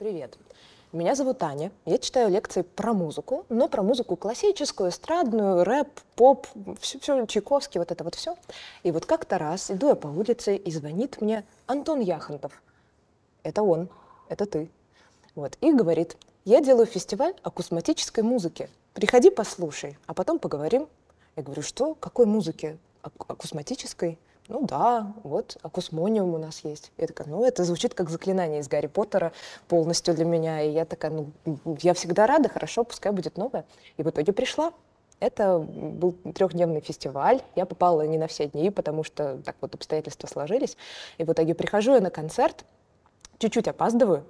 Привет. Меня зовут Аня. Я читаю лекции про музыку, но про музыку классическую, эстрадную, рэп, поп, все, все Чайковский, вот это вот все. И вот как-то раз иду я по улице, и звонит мне Антон Яхонтов. Это он, это ты. Вот, и говорит, я делаю фестиваль акусматической музыки. Приходи, послушай, а потом поговорим. Я говорю, что? Какой музыки? Акусматической? ну да, вот акусмониум у нас есть. Я такая, ну это звучит как заклинание из Гарри Поттера полностью для меня. И я такая, ну я всегда рада, хорошо, пускай будет новое. И в итоге пришла. Это был трехдневный фестиваль. Я попала не на все дни, потому что так вот обстоятельства сложились. И в итоге прихожу я на концерт, чуть-чуть опаздываю,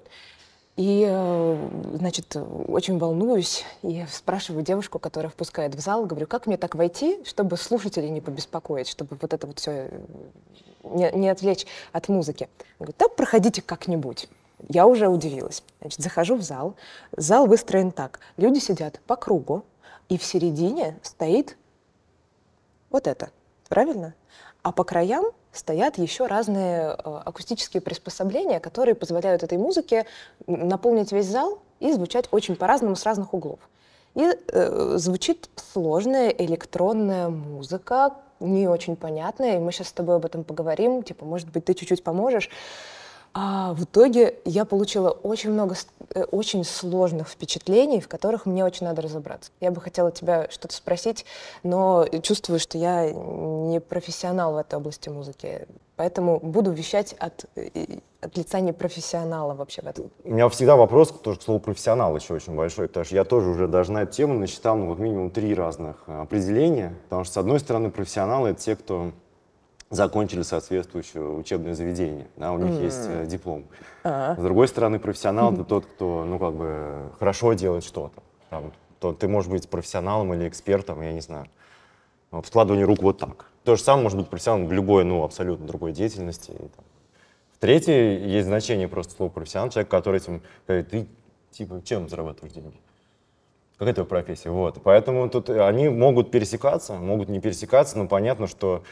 и, э, значит, очень волнуюсь и спрашиваю девушку, которая впускает в зал, говорю, как мне так войти, чтобы слушателей не побеспокоить, чтобы вот это вот все э, не, не отвлечь от музыки. Говорю, говорит, да проходите как-нибудь. Я уже удивилась. Значит, захожу в зал. Зал выстроен так. Люди сидят по кругу, и в середине стоит вот это. Правильно? а по краям стоят еще разные э, акустические приспособления, которые позволяют этой музыке наполнить весь зал и звучать очень по-разному с разных углов. И э, звучит сложная электронная музыка, не очень понятная, и мы сейчас с тобой об этом поговорим, типа, может быть, ты чуть-чуть поможешь. А в итоге я получила очень много э, очень сложных впечатлений, в которых мне очень надо разобраться. Я бы хотела тебя что-то спросить, но чувствую, что я не профессионал в этой области музыки. Поэтому буду вещать от, э, от лица непрофессионала вообще в этом. У меня всегда вопрос, тоже к слову профессионал еще очень большой, потому что я тоже уже даже на эту тему насчитал ну, вот минимум три разных э, определения. Потому что, с одной стороны, профессионалы — это те, кто закончили соответствующее учебное заведение, да, у них mm. есть э, диплом. Uh-huh. С другой стороны, профессионал это тот, кто, ну, как бы, хорошо делает что-то. Там, то ты можешь быть профессионалом или экспертом, я не знаю, ну, в складывании рук вот так. То же самое может быть профессионалом в любой, ну, абсолютно другой деятельности. И, В-третьих, есть значение просто слова профессионал, человек, который этим говорит, ты, типа, чем зарабатываешь деньги? Какая твоя профессия? Вот. Поэтому тут э, они могут пересекаться, могут не пересекаться, но понятно, что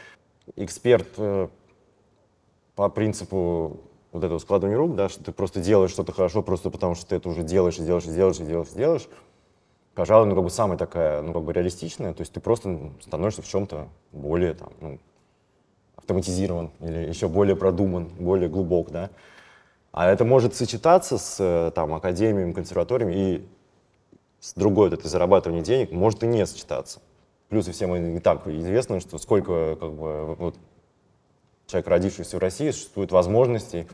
эксперт э, по принципу вот этого складывания рук, да, что ты просто делаешь что-то хорошо, просто потому что ты это уже делаешь и делаешь и делаешь и делаешь и делаешь, пожалуй, ну, как бы самая такая, ну, как бы реалистичная, то есть ты просто становишься в чем-то более, там, ну, автоматизирован или еще более продуман, более глубок, да. А это может сочетаться с, э, там, академиями, консерваториями и с другой, вот это зарабатывание денег, может и не сочетаться. Плюс и всем и так известно, что сколько как бы, вот, человек, родившийся в России, существует возможностей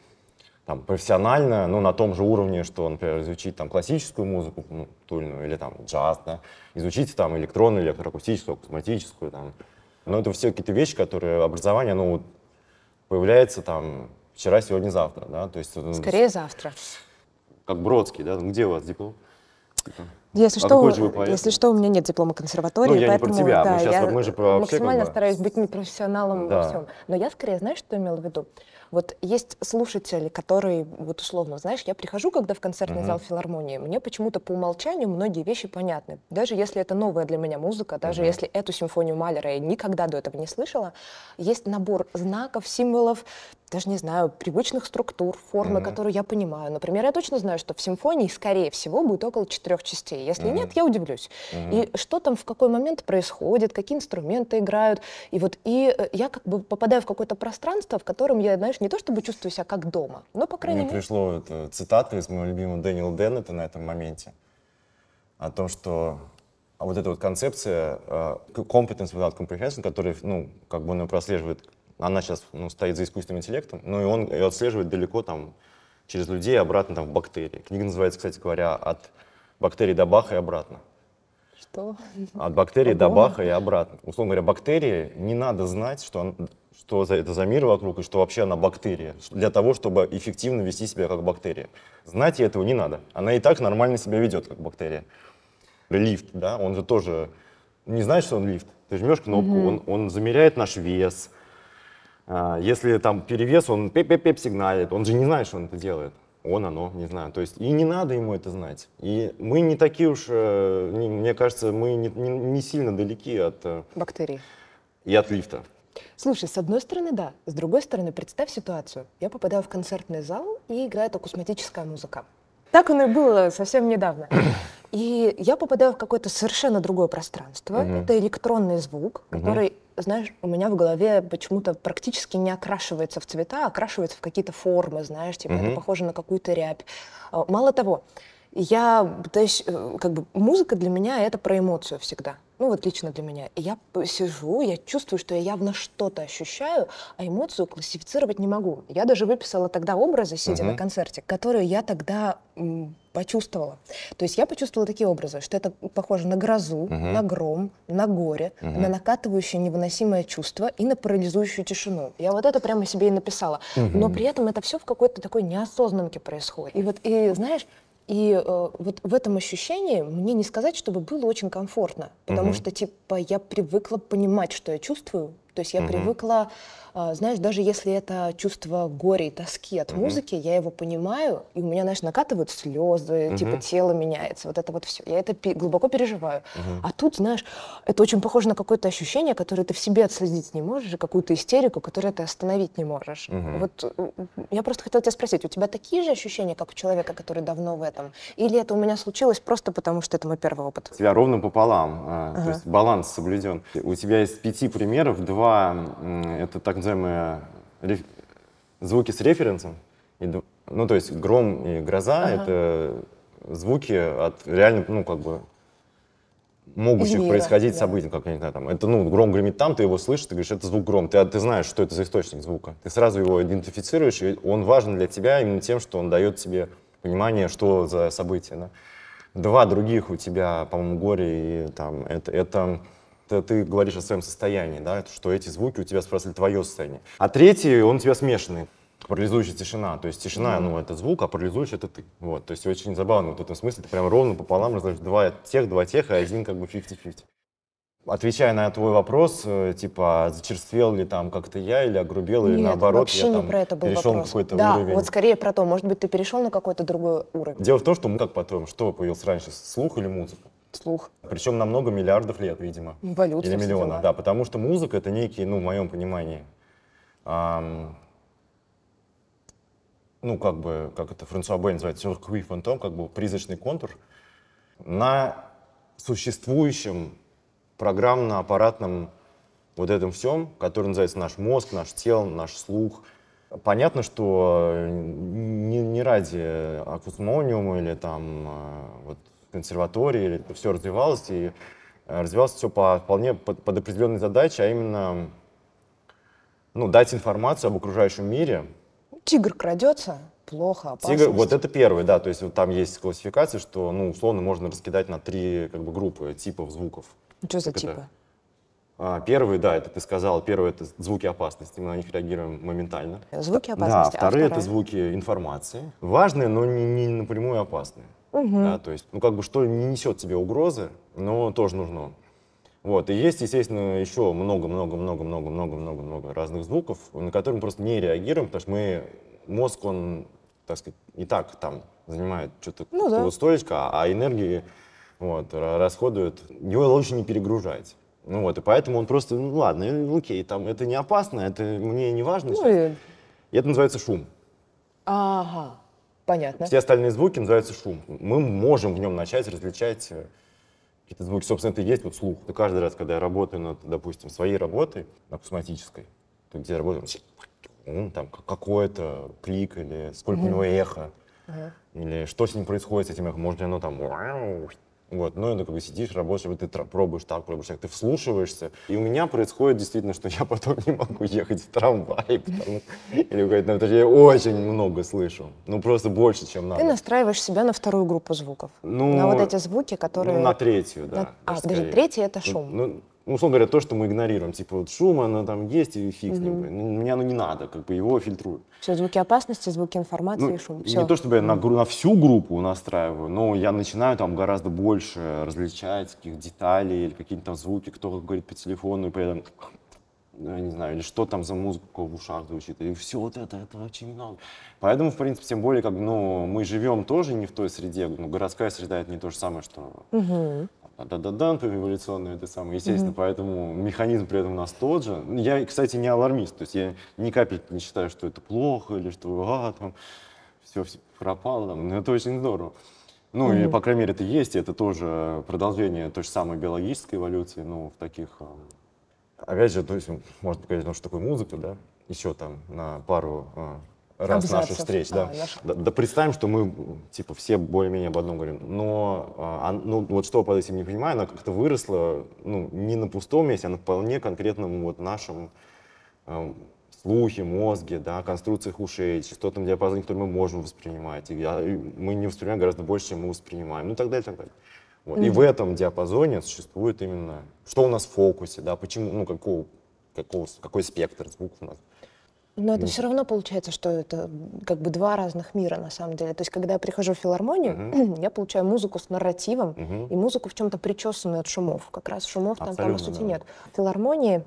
там, профессионально, ну, на том же уровне, что, например, изучить там классическую музыку, ну, ту или иную, или там джаз, да, изучить там электронную, электроакустическую, косматическую, там. Но это все какие-то вещи, которые образование, ну, появляется там вчера, сегодня, завтра, да, то есть... Ну, Скорее завтра. Как Бродский, да, где у вас диплом? Если а что, же вы если что, у меня нет диплома консерватории, ну, я поэтому не про тебя. Да, мы, сейчас, я мы же про максимально все, стараюсь быть непрофессионалом да. во всем. Но я скорее, знаешь, что имела в виду? Вот есть слушатели, которые, вот условно, знаешь, я прихожу, когда в концертный uh-huh. зал филармонии, мне почему-то по умолчанию многие вещи понятны. Даже если это новая для меня музыка, даже uh-huh. если эту симфонию Малера я никогда до этого не слышала, есть набор знаков, символов, даже не знаю, привычных структур, формы, uh-huh. которые я понимаю. Например, я точно знаю, что в симфонии, скорее всего, будет около четырех частей. Если uh-huh. нет, я удивлюсь. Uh-huh. И что там в какой момент происходит, какие инструменты играют. И вот и э, я как бы попадаю в какое-то пространство, в котором я, знаешь, знаешь, не то чтобы чувствую себя как дома, но, по крайней мере Мне пришло это, цитата из моего любимого Дэниела Деннета на этом моменте о том, что а вот эта вот концепция uh, competence without comprehension, которая, ну, как бы он ее прослеживает, она сейчас ну, стоит за искусственным интеллектом, но и он ее отслеживает далеко там через людей, обратно там в бактерии. Книга называется, кстати говоря, «От бактерий до баха и обратно». Что? От бактерии Ого. до баха и обратно. Условно говоря, бактерии не надо знать, что он, что это за мир вокруг и что вообще она бактерия, для того, чтобы эффективно вести себя как бактерия. Знать ей этого не надо. Она и так нормально себя ведет, как бактерия. Лифт, да, он же тоже... Не знаешь, что он лифт? Ты жмешь кнопку, угу. он, он замеряет наш вес. А, если там перевес, он пеп-пеп-пеп сигналит. Он же не знает, что он это делает. Он, оно, не знаю. То есть и не надо ему это знать. И мы не такие уж, э, мне кажется, мы не, не, не сильно далеки от... Э, Бактерий. И от лифта. Слушай, с одной стороны, да. С другой стороны, представь ситуацию. Я попадаю в концертный зал и играет акустическая музыка. Так оно и было совсем недавно. И я попадаю в какое-то совершенно другое пространство. Угу. Это электронный звук, который, угу. знаешь, у меня в голове почему-то практически не окрашивается в цвета, а окрашивается в какие-то формы, знаешь, типа угу. это похоже на какую-то рябь. А, мало того, я то есть, э, как бы, музыка для меня это про эмоцию всегда ну вот лично для меня. И я сижу, я чувствую, что я явно что-то ощущаю, а эмоцию классифицировать не могу. Я даже выписала тогда образы, сидя угу. на концерте, которые я тогда м, почувствовала. То есть я почувствовала такие образы, что это похоже на грозу, угу. на гром, на горе, угу. на накатывающее невыносимое чувство и на парализующую тишину. Я вот это прямо себе и написала. Угу. Но при этом это все в какой-то такой неосознанке происходит. И вот, и знаешь, и э, вот в этом ощущении мне не сказать, чтобы было очень комфортно, потому угу. что типа я привыкла понимать, что я чувствую, то есть я угу. привыкла, а, знаешь, даже если это чувство горя и тоски от угу. музыки, я его понимаю, и у меня, знаешь, накатывают слезы, угу. типа тело меняется, вот это вот все. Я это глубоко переживаю. Угу. А тут, знаешь, это очень похоже на какое-то ощущение, которое ты в себе отследить не можешь, какую-то истерику, которую ты остановить не можешь. Угу. Вот я просто хотела тебя спросить, у тебя такие же ощущения, как у человека, который давно в этом? Или это у меня случилось просто потому, что это мой первый опыт? У тебя ровно пополам, а, ага. то есть баланс соблюден. У тебя из пяти примеров два слова — это так называемые реф... звуки с референсом. И, ну, то есть гром и гроза ага. — это звуки от реально, ну, как бы могущих мира, происходить да. событий, как я не знаю, там. Это, ну, гром гремит там, ты его слышишь, ты говоришь, это звук гром. Ты, а, ты знаешь, что это за источник звука. Ты сразу его идентифицируешь, и он важен для тебя именно тем, что он дает тебе понимание, что за событие, да. Два других у тебя, по-моему, горе и там, это, это ты, ты говоришь о своем состоянии, да, что эти звуки у тебя спросили твое состояние. А третий, он у тебя смешанный. Парализующая тишина. То есть тишина, mm. ну, это звук, а парализующий это ты. Вот. То есть очень забавно вот в этом смысле. Ты прям ровно пополам раздаешь два тех, два тех, и один как бы 50-50. Отвечая на твой вопрос, э, типа, а зачерствел ли там как-то я, или огрубел, или наоборот, вообще я там не про это был перешел вопрос. на какой-то да, уровень. вот скорее про то, может быть, ты перешел на какой-то другой уровень. Дело в том, что, ну, как по-твоему, что появился раньше, слух или музыка? слух. Причем на много миллиардов лет, видимо. Эволюция. Ну, или миллиона, да. Потому что музыка — это некий, ну, в моем понимании, эм, ну, как бы, как это Франсуа Бэй называет, «сюркви фантом», как бы призрачный контур, на существующем программно-аппаратном вот этом всем, который называется наш мозг, наш тело, наш слух. Понятно, что э, не, не ради акусмониума или там э, вот консерватории, это все развивалось, и э, развивалось все по, вполне под, под определенной задачей, а именно ну, дать информацию об окружающем мире. Тигр крадется, плохо, опасность. Тигр, вот это первый, да, то есть вот там есть классификация, что, ну, условно, можно раскидать на три как бы, группы типов звуков. Что за как типы? А, первый, да, это ты сказал, первый это звуки опасности, мы на них реагируем моментально. Звуки опасности. Да, вторые а вторая? это звуки информации, важные, но не, не напрямую опасные. Угу. Да, то есть, ну, как бы, что не несет тебе угрозы, но тоже нужно. Вот. И есть, естественно, еще много-много-много-много-много-много-много разных звуков, на которые мы просто не реагируем, потому что мы, мозг, он, так сказать, не так там занимает что-то ну, да. вот а, а энергии вот, расходует. Его лучше не перегружать. Ну вот, и поэтому он просто, ну ладно, ну, окей, там это не опасно, это мне не важно. Ну, сейчас. и... и это называется шум. Ага. Понятно. Все остальные звуки называются шум. Мы можем в нем начать различать э, какие-то звуки. Собственно, это и есть вот слух. Ты каждый раз, когда я работаю над, допустим, своей работой, акустоматической, то где я работаю, там какое-то клик или сколько у него эхо, или что с ним происходит, с этим эхом, может оно там вот, ну, это ну, как бы сидишь, работаешь, ты пробуешь так, пробуешь так, ты вслушиваешься. И у меня происходит действительно, что я потом не могу ехать в трамвай, потому, или говорить, ну, я очень много слышу, ну, просто больше, чем надо. Ты настраиваешь себя на вторую группу звуков, ну, на вот эти звуки, ну, которые... Ну, на третью, да. На... А, даже третья — это ну, шум. Ну, ну, условно говоря, то, что мы игнорируем. Типа вот шум, оно там есть, и фиг с ним. Угу. Мне оно не надо, как бы его фильтрую. Все, звуки опасности, звуки информации ну, и шум. Все. Не то, чтобы я на, на всю группу настраиваю, но я начинаю там гораздо больше различать каких деталей или какие-то там звуки, кто как говорит по телефону, и при этом ну, я не знаю, или что там за музыку в ушах звучит, и все вот это, это очень много. Поэтому, в принципе, тем более, как, ну, мы живем тоже не в той среде, ну, городская среда — это не то же самое, что угу да-да-да, революционные это самое, естественно, угу. поэтому механизм при этом у нас тот же. Ну, я, кстати, не алармист, то есть я ни капельки не считаю, что это плохо или что а, там все, все пропало, там. но ну, это очень здорово. Ну, mm-hmm. или, по крайней мере, это есть, и это тоже продолжение той же самой биологической эволюции, но ну, в таких... А, Опять же, то есть, можно сказать, ну, что такое музыка, да, еще там на пару а, раз наших встреч, а, да. Наш... да. Да представим, что мы типа все более-менее об одном говорим. Но а, а ну, вот что под этим не понимаю, она как-то выросла ну, не на пустом месте, а на вполне конкретном вот нашем э, слухе, мозге, да, конструкциях ушей, что там диапазон, который мы можем воспринимать. И, а, и мы не воспринимаем гораздо больше, чем мы воспринимаем. Ну так далее, так далее. Вот. Mm-hmm. И в этом диапазоне существует именно, что у нас в фокусе, да, почему, ну какого, какого, какой спектр звуков у нас. Но это ну. все равно получается, что это как бы два разных мира на самом деле. То есть, когда я прихожу в филармонию, uh-huh. я получаю музыку с нарративом uh-huh. и музыку в чем-то причесанную от шумов. Как раз шумов Абсолютно, там, по сути, да. нет. В филармонии,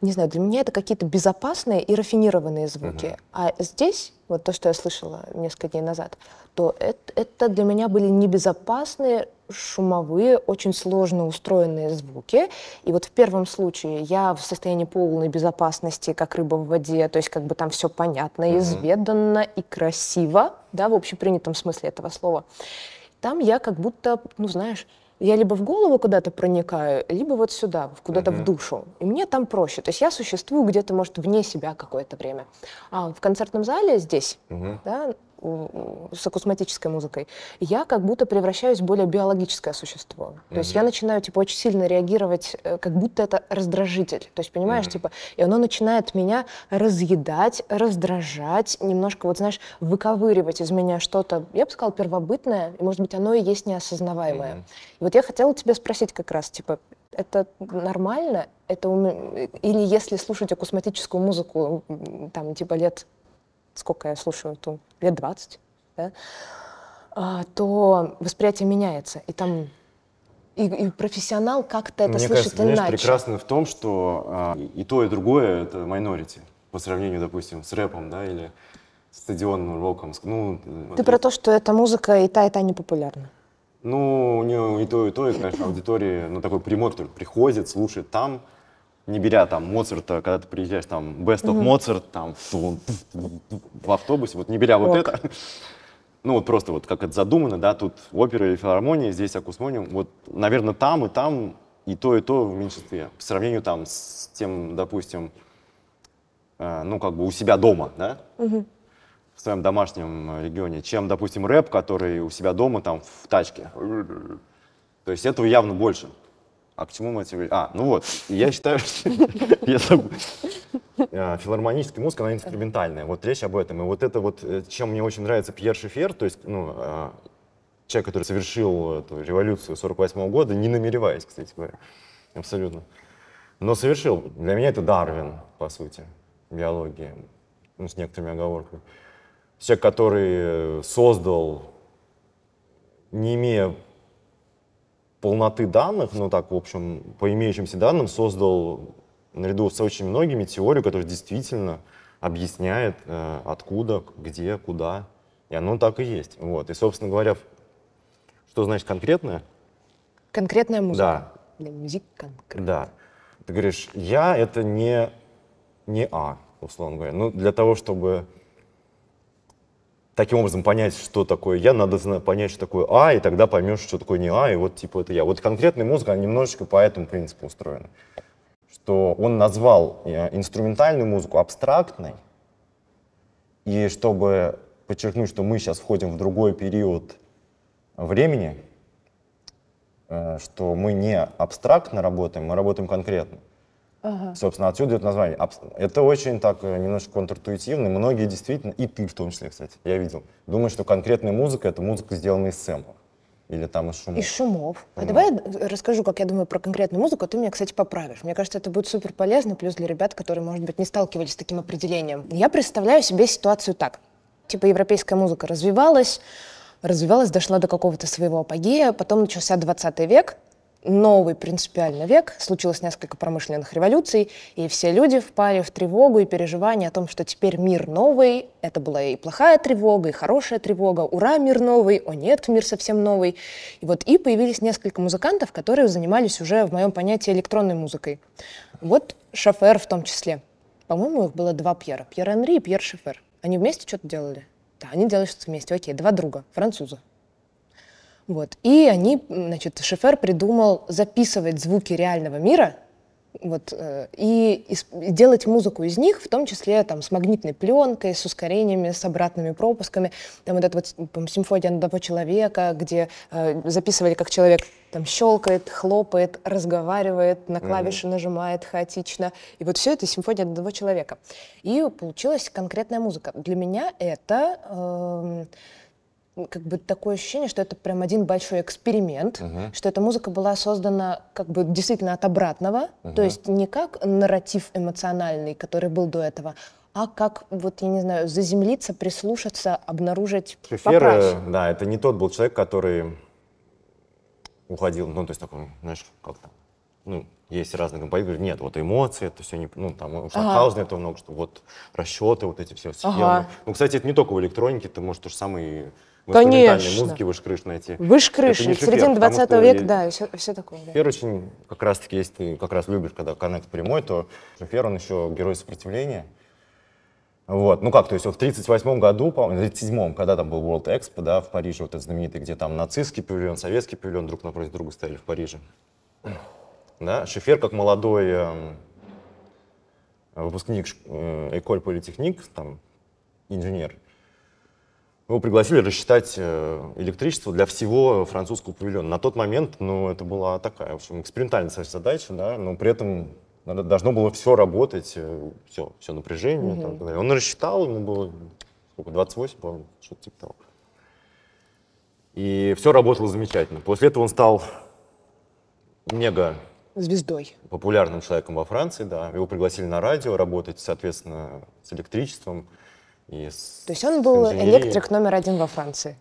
не знаю, для меня это какие-то безопасные и рафинированные звуки. Uh-huh. А здесь, вот то, что я слышала несколько дней назад, то это, это для меня были небезопасные шумовые, очень сложно устроенные звуки. И вот в первом случае я в состоянии полной безопасности, как рыба в воде, то есть как бы там все понятно, mm-hmm. изведанно и красиво, да, в общепринятом смысле этого слова. Там я как будто, ну знаешь, я либо в голову куда-то проникаю, либо вот сюда, куда-то uh-huh. в душу. И мне там проще. То есть я существую где-то, может, вне себя какое-то время. А в концертном зале здесь, uh-huh. да, с акустматической музыкой, я как будто превращаюсь в более биологическое существо. Mm-hmm. То есть я начинаю типа очень сильно реагировать, э, как будто это раздражитель. То есть понимаешь, mm-hmm. типа, и оно начинает меня разъедать, раздражать, немножко вот знаешь выковыривать из меня что-то. Я бы сказала первобытное, и может быть оно и есть неосознаваемое. Mm-hmm. И вот я хотела тебя спросить как раз, типа, это нормально? Это ум... Э, или если слушать акустматическую музыку там типа лет сколько я слушаю, то лет 20, да, а, то восприятие меняется. И там и, и профессионал как-то это Мне слышит кажется, иначе. прекрасно в том, что а, и то, и другое — это minority по сравнению, допустим, с рэпом, да, или стадионным роком. Ну, Ты про то, что эта музыка и та, и та не популярна. Ну, у нее и то, и то, и, конечно, аудитории, ну, такой прямой, который приходит, слушает там, не беря там Моцарта, когда ты приезжаешь там Best of Mozart, там в автобусе, вот не беря вот Ок. это, ну вот просто вот как это задумано, да, тут опера и филармония, здесь акусмониум, вот, наверное, там и там и то, и то в меньшинстве, по сравнению там с тем, допустим, э, ну как бы у себя дома, да, в своем домашнем регионе, чем, допустим, рэп, который у себя дома там в тачке. То есть этого явно больше. А к чему мы это... А, ну вот, я считаю, что э, филармоническая музыка, она инструментальная. Вот речь об этом. И вот это вот, э, чем мне очень нравится Пьер Шефер, то есть, ну, э, человек, который совершил эту революцию 48 -го года, не намереваясь, кстати говоря, абсолютно. Но совершил. Для меня это Дарвин, по сути, биологии, ну, с некоторыми оговорками. Человек, который создал, не имея полноты данных, ну так, в общем, по имеющимся данным, создал наряду с очень многими теорию, которая действительно объясняет, э, откуда, где, куда. И оно так и есть. Вот. И, собственно говоря, что значит конкретное? Конкретная музыка. Да. Для музыка конкретная. Да. Ты говоришь, я — это не, не А, условно говоря. Ну, для того, чтобы таким образом понять, что такое я, надо понять, что такое а, и тогда поймешь, что такое не а, и вот типа это я. Вот конкретная музыка, она немножечко по этому принципу устроена. Что он назвал э, инструментальную музыку абстрактной, и чтобы подчеркнуть, что мы сейчас входим в другой период времени, э, что мы не абстрактно работаем, мы работаем конкретно. Ага. Собственно, отсюда идет название. Это очень так э, немножко контртуитивно. Многие действительно, и ты в том числе, кстати, я видел, думают, что конкретная музыка — это музыка, сделанная из сэмплов. Или там из шумов. Из шумов. А давай я расскажу, как я думаю про конкретную музыку, а ты меня, кстати, поправишь. Мне кажется, это будет супер полезно, плюс для ребят, которые, может быть, не сталкивались с таким определением. Я представляю себе ситуацию так. Типа европейская музыка развивалась, развивалась, дошла до какого-то своего апогея, потом начался 20 век — новый принципиальный век, случилось несколько промышленных революций, и все люди впали в тревогу и переживание о том, что теперь мир новый. Это была и плохая тревога, и хорошая тревога. Ура, мир новый! О нет, мир совсем новый. И вот и появились несколько музыкантов, которые занимались уже, в моем понятии, электронной музыкой. Вот Шафер в том числе. По-моему, их было два Пьера. Пьер Энри и Пьер Шафер Они вместе что-то делали? Да, они делали что-то вместе. Окей, два друга, француза. Вот. И они, значит, Шефер придумал записывать звуки реального мира вот, э, и, и делать музыку из них, в том числе там, с магнитной пленкой, с ускорениями, с обратными пропусками. Там вот эта вот симфония одного человека, где э, записывали, как человек там щелкает, хлопает, разговаривает, на клавиши mm-hmm. нажимает хаотично. И вот все это симфония одного человека. И получилась конкретная музыка. Для меня это... Э, как бы такое ощущение, что это прям один большой эксперимент, uh-huh. что эта музыка была создана как бы действительно от обратного, uh-huh. то есть не как нарратив эмоциональный, который был до этого, а как, вот, я не знаю, заземлиться, прислушаться, обнаружить Шефер, да, это не тот был человек, который уходил, ну, то есть такой, знаешь, как там, ну, есть разные композиторы, нет, вот эмоции, это все не, ну, там, у Шархаузена ага. этого много, что вот расчеты, вот эти все схемы. Ага. Ну, кстати, это не только в электронике, это, может, то же самое Конечно. музыки выше крыши найти. Выше крыши, середина 20 века, да, и все, все такое. Да. очень, как раз таки, если ты как раз любишь, когда коннект прямой, то Фер, он еще герой сопротивления. Вот, ну как, то есть вот в 38 году, по-моему, 37-м, когда там был World Expo, да, в Париже, вот этот знаменитый, где там нацистский павильон, советский павильон друг напротив друга стояли в Париже. Да, Шефер как молодой э, выпускник э, Эколь Политехник, там, инженер, его пригласили рассчитать э, электричество для всего французского павильона. На тот момент, ну, это была такая, в общем, экспериментальная задача, да, но при этом надо, должно было все работать, все, э, все напряжение. Угу. Mm -hmm. Там, он рассчитал, ему было сколько, 28, по-моему, что-то типа того. И все работало замечательно. После этого он стал мега звездой. Популярным человеком во Франции, да. Его пригласили на радио работать, соответственно, с электричеством из То есть он был инженерии. электрик номер один во Франции?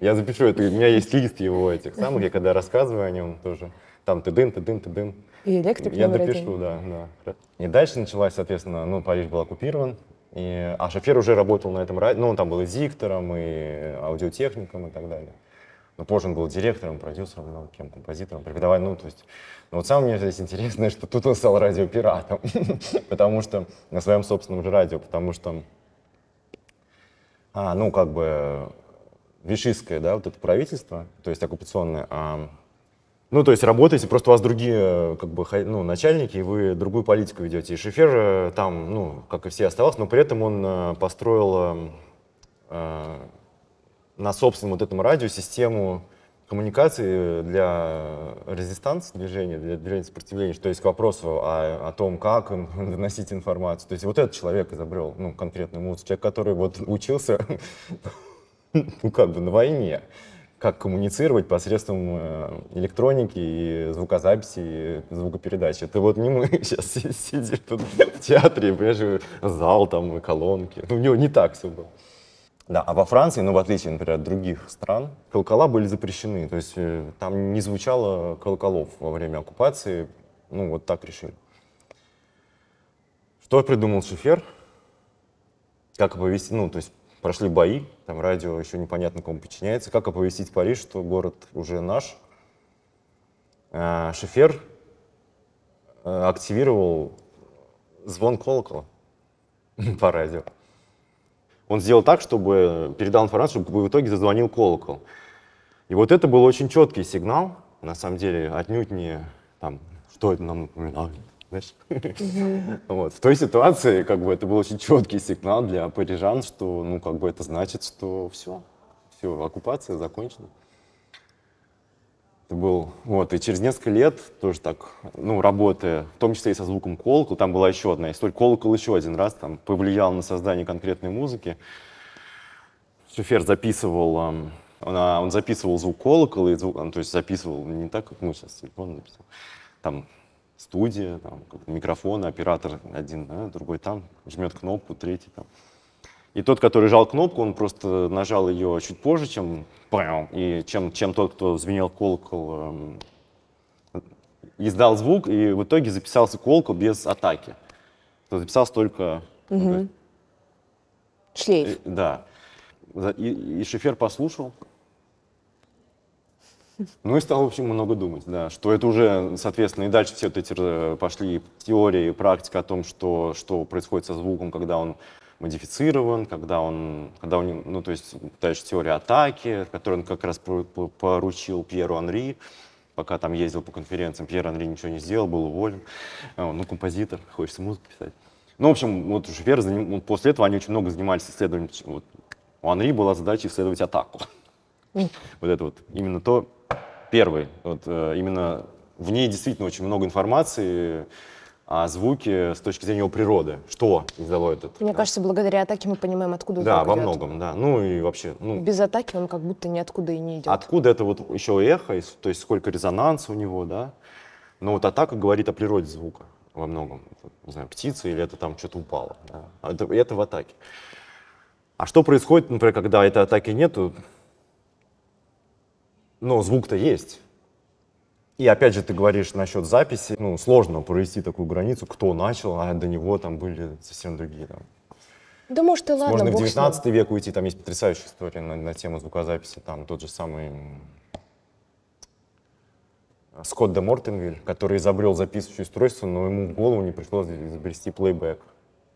Я запишу это. У меня есть лист его этих самых. Я когда рассказываю о нем тоже, там ты дын, ты дын, ты дын. И электрик Я допишу, один. да, да. И дальше началась, соответственно, ну, Париж был оккупирован. И, а шофер уже работал на этом радио, ну, он там был и диктором, и аудиотехником, и так далее. Но ну, позже он был директором, продюсером, ну, кем композитором, преподавателем. Ну, то есть, ну вот самое мне здесь интересное, что тут он стал радиопиратом, потому что на своем собственном же радио, потому что, а, ну, как бы вишистское, да, вот это правительство, то есть оккупационное, а, ну, то есть работаете, просто у вас другие, как бы, ну, начальники, и вы другую политику ведете. И Шефер там, ну, как и все, оставался, но при этом он э, построил э, на собственном вот этом радио систему коммуникации для резистанс движения, для движения сопротивления, что есть к вопросу о, о том, как им доносить информацию. То есть вот этот человек изобрел, ну, конкретный муз, человек, который вот учился, ну, как бы на войне, как коммуницировать посредством э, электроники и звукозаписи, и звукопередачи. Это вот не мы сейчас сидим тут в театре, понимаешь, зал там, колонки. Ну, у него не так все было. Да, а во Франции, ну, в отличие, например, от других стран, колокола были запрещены. То есть э, там не звучало колоколов во время оккупации. Ну, вот так решили. Что придумал Шифер? Как оповестить, ну, то есть прошли бои, там радио еще непонятно кому подчиняется. Как оповестить Париж, что город уже наш? А, э, Шифер активировал звон колокола по радио. Он сделал так, чтобы передал информацию, чтобы в итоге зазвонил колокол. И вот это был очень четкий сигнал, на самом деле, отнюдь не там, что это нам напоминает, знаешь. Вот. В той ситуации, как бы, это был очень четкий сигнал для парижан, что, ну, как бы, это значит, что все, все, оккупация закончена. Это был, вот, и через несколько лет тоже так, ну, работая, в том числе и со звуком колокол, там была еще одна история, колокол еще один раз там повлиял на создание конкретной музыки. Шефер записывал, он, он записывал звук колокола, и звук, он, ну, то есть записывал не так, как мы сейчас телефон записал, там студия, там микрофон, оператор один, да, другой там, жмет кнопку, третий там. И тот, который жал кнопку, он просто нажал ее чуть позже, чем, и чем, чем тот, кто звенел колокол, эм, издал звук, и в итоге записался колокол без атаки. То записался только... Угу. Ну, Шлейф. И, да. И, и шофер послушал. Ну и стал, в общем, много думать, да, что это уже, соответственно, и дальше все вот эти э, пошли теории и практика о том, что, что происходит со звуком, когда он модифицирован, когда он, когда он, ну, то есть, та же теория атаки, которую он как раз поручил Пьеру Анри, пока там ездил по конференциям, Пьер Анри ничего не сделал, был уволен. А, ну, композитор, хочется музыку писать. Ну, в общем, вот Жувер, после этого они очень много занимались исследованием. Вот, у Анри была задача исследовать атаку. Вот это вот, именно то, первый, вот э, именно в ней действительно очень много информации, а звуки с точки зрения его природы. Что издало этот? Мне да? кажется, благодаря атаке мы понимаем, откуда Да, во идет. многом, да. Ну и вообще... Ну, Без атаки он как будто ниоткуда и не идет. Откуда это вот еще эхо, то есть сколько резонанса у него, да? Но вот атака говорит о природе звука во многом. Это, не знаю, птица или это там что-то упало. Да? А это, это в атаке. А что происходит, например, когда этой атаки нету? Но звук-то есть. И опять же, ты говоришь насчет записи, ну, сложно провести такую границу, кто начал, а до него там были совсем другие там. Да может и ладно, Можно в 19 век уйти, там есть потрясающая история на, на тему звукозаписи, там тот же самый Скотт де Мортенвиль, который изобрел записывающее устройство, но ему в голову не пришлось изобрести плейбэк.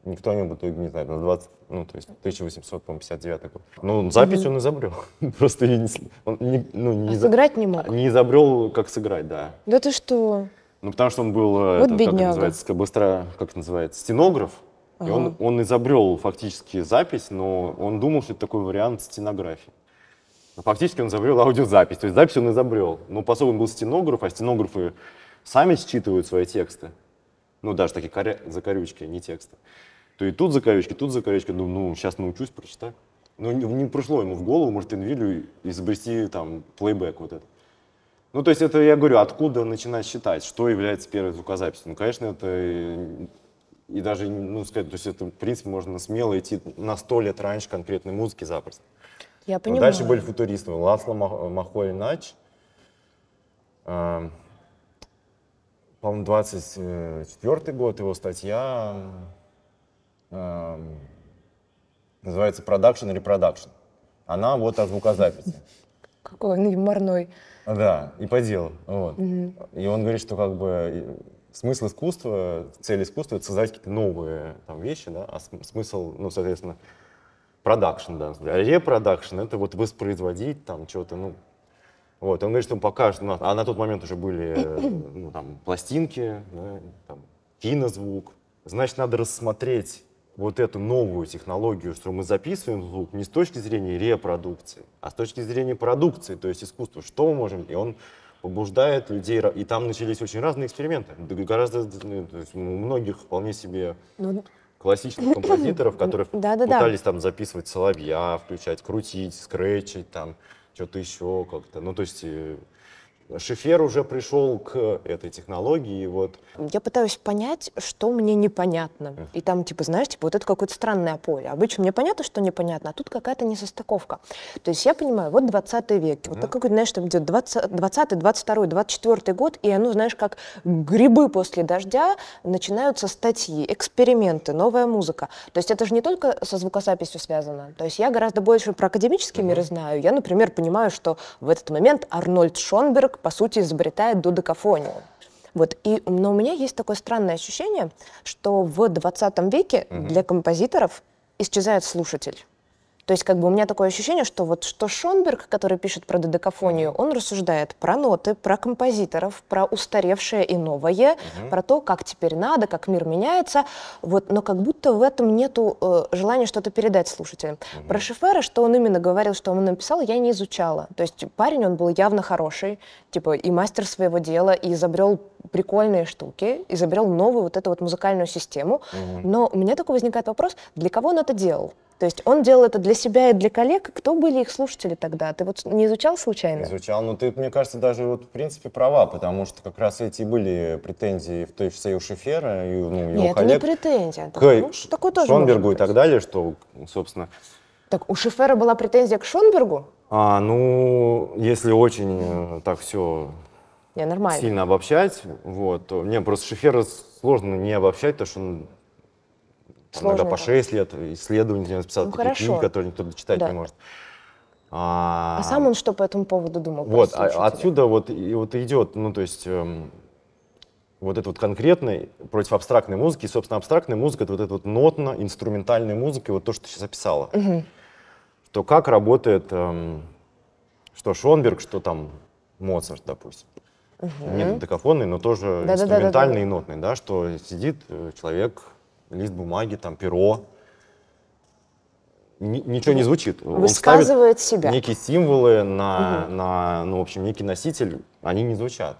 Никто о нем в итоге не знает. на 20, ну, то есть 1859 год. Ну, запись mm-hmm. он изобрел. Просто не, он не, ну, не а за... сыграть не мог. Не изобрел, как сыграть, да. Да ты что? Ну, потому что он был, э, вот это, как называется, как быстро, как называется, стенограф. Ага. И он, он изобрел фактически запись, но он думал, что это такой вариант стенографии. Но фактически он изобрел аудиозапись. То есть запись он изобрел. Но по сути он был стенограф, а стенографы сами считывают свои тексты. Ну, даже такие коря... закорючки, а не тексты то и тут закавычки, тут закавычки. Думаю, ну, сейчас ну, научусь, прочитать. Ну, не, не пришло ему в голову, может, Энвилю изобрести там плейбэк вот этот. Ну, то есть это, я говорю, откуда начинать считать, что является первой звукозаписью? Ну, конечно, это и даже, ну, сказать, то есть это, в принципе, можно смело идти на сто лет раньше конкретной музыки запросто. Я понимаю. Но дальше были футуристы. Ласло Махоль Нач, а, э, по-моему, 24 год его статья Эм, называется продакшн или продакшн. Она вот о звукозаписи. Какой он юморной. Да, и по делу. Вот. Угу. И он говорит, что как бы э, смысл искусства, цель искусства — это создать какие-то новые там, вещи, да, а смысл, ну, соответственно, продакшн, да, а репродакшн — это вот воспроизводить там что-то, ну, вот, он говорит, что он покажет, ну, а на тот момент уже были э, ну, там, пластинки, да, там, кинозвук, значит, надо рассмотреть вот эту новую технологию, что мы записываем звук не с точки зрения репродукции, а с точки зрения продукции, то есть искусства, что мы можем, и он побуждает людей, и там начались очень разные эксперименты, гораздо, ну, то есть у многих вполне себе ну, классических композиторов, которые да, да, пытались да. там записывать соловья, включать, крутить, скретчить, там что-то еще как-то, ну то есть э, Шифер уже пришел к этой технологии, вот. Я пытаюсь понять, что мне непонятно. И там, типа, знаешь, типа, вот это какое-то странное поле. Обычно мне понятно, что непонятно, а тут какая-то несостыковка. То есть я понимаю, вот 20 век, mm вот такой, знаешь, там идет 20, 20, 22, 24 год, и оно, знаешь, как грибы после дождя начинаются статьи, эксперименты, новая музыка. То есть это же не только со звукозаписью связано. То есть я гораздо больше про академический mm-hmm. мир знаю. Я, например, понимаю, что в этот момент Арнольд Шонберг по сути, изобретает додекафонию. Вот, и, но у меня есть такое странное ощущение, что в 20 веке угу. для композиторов исчезает слушатель. То есть как бы у меня такое ощущение, что вот что Шонберг, который пишет про додекафонию, он рассуждает про ноты, про композиторов, про устаревшее и новое, угу. про то, как теперь надо, как мир меняется, вот, но как будто в этом нету э, желания что-то передать слушателям. Угу. Про Шифера, что он именно говорил, что он написал, я не изучала. То есть парень, он был явно хороший, типа и мастер своего дела, и изобрел прикольные штуки, изобрел новую вот эту вот музыкальную систему. Угу. Но у меня такой возникает вопрос, для кого он это делал? То есть он делал это для себя и для коллег. Кто были их слушатели тогда? Ты вот не изучал случайно? Изучал, но ты, мне кажется, даже вот в принципе права, потому что как раз эти были претензии в той же Союз Шефера и ну, его Нет, коллег. Нет, не претензия. к ну, такое тоже Шонбергу и так далее, что, собственно... Так у Шефера была претензия к Шонбергу? А, ну, если очень э, так все не, нормально. сильно обобщать, вот, то мне просто Шефера сложно не обобщать, потому что он Сложно Много по 6 лет исследований я написал, ну, какие книги, которые никто дочитать да. не может. А, а сам он что по этому поводу думал? Вот, а, отсюда вот, и, вот идет, ну, то есть, эм, вот это вот конкретной против абстрактной музыки. И, собственно, абстрактная музыка — это вот эта вот нотно-инструментальная музыка, и вот то, что ты сейчас описала. Угу. То как работает, эм, что Шонберг, что там Моцарт, допустим. Угу. Нет докофонный, но тоже инструментальный и нотный, да, что сидит э, человек лист бумаги, там перо. ничего не звучит. Высказывает Он себя. Некие символы на, угу. на, ну, в общем, некий носитель, они не звучат.